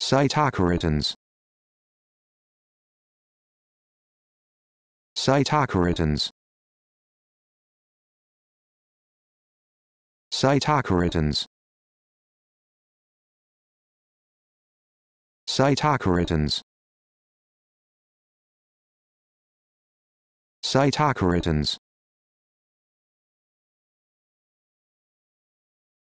Cytokeratins Cytokeratins Cytokeratins Cytokeratins Cytokeratins